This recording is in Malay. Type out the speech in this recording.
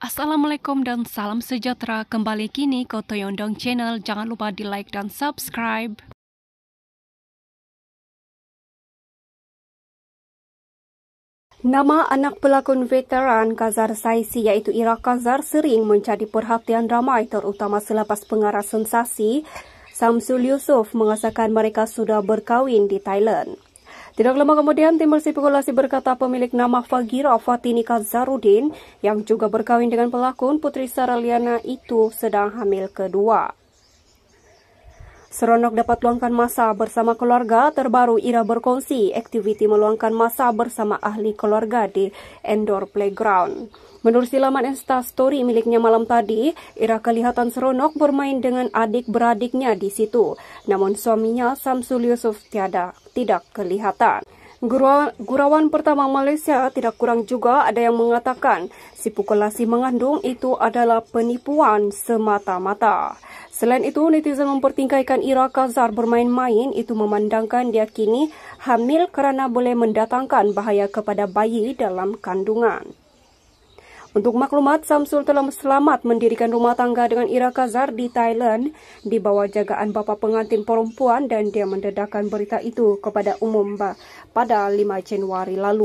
Assalamualaikum dan salam sejahtera kembali kini ke Toyondong Channel. Jangan lupa di like dan subscribe. Nama anak pelakon veteran Kazar Saisi iaitu Ira Kazar sering menjadi perhatian ramai terutama selepas pengarah sensasi Samsul Yusof mengasakan mereka sudah berkahwin di Thailand. Tidak lama kemudian, tim bersipikulasi berkata pemilik nama Fagira Fatini Kazarudin yang juga berkawin dengan pelakon Putri Saraliana itu sedang hamil kedua. Seronok dapat luangkan masa bersama keluarga, terbaru Ira berkongsi aktiviti meluangkan masa bersama ahli keluarga di Endor Playground. Menurut silaman Insta Story miliknya malam tadi, Ira kelihatan seronok bermain dengan adik-beradiknya di situ. Namun suaminya Samsul Yusuf tiada, tidak kelihatan. Gurauan pertama Malaysia tidak kurang juga ada yang mengatakan si sipukulasi mengandung itu adalah penipuan semata-mata. Selain itu, netizen mempertingkaikan Ira Kazar bermain-main itu memandangkan dia kini hamil kerana boleh mendatangkan bahaya kepada bayi dalam kandungan. Untuk maklumat, Samsul telah selamat mendirikan rumah tangga dengan Ira Kazar di Thailand di bawah jagaan bapa pengantin perempuan dan dia mendedahkan berita itu kepada umum pada 5 Januari lalu.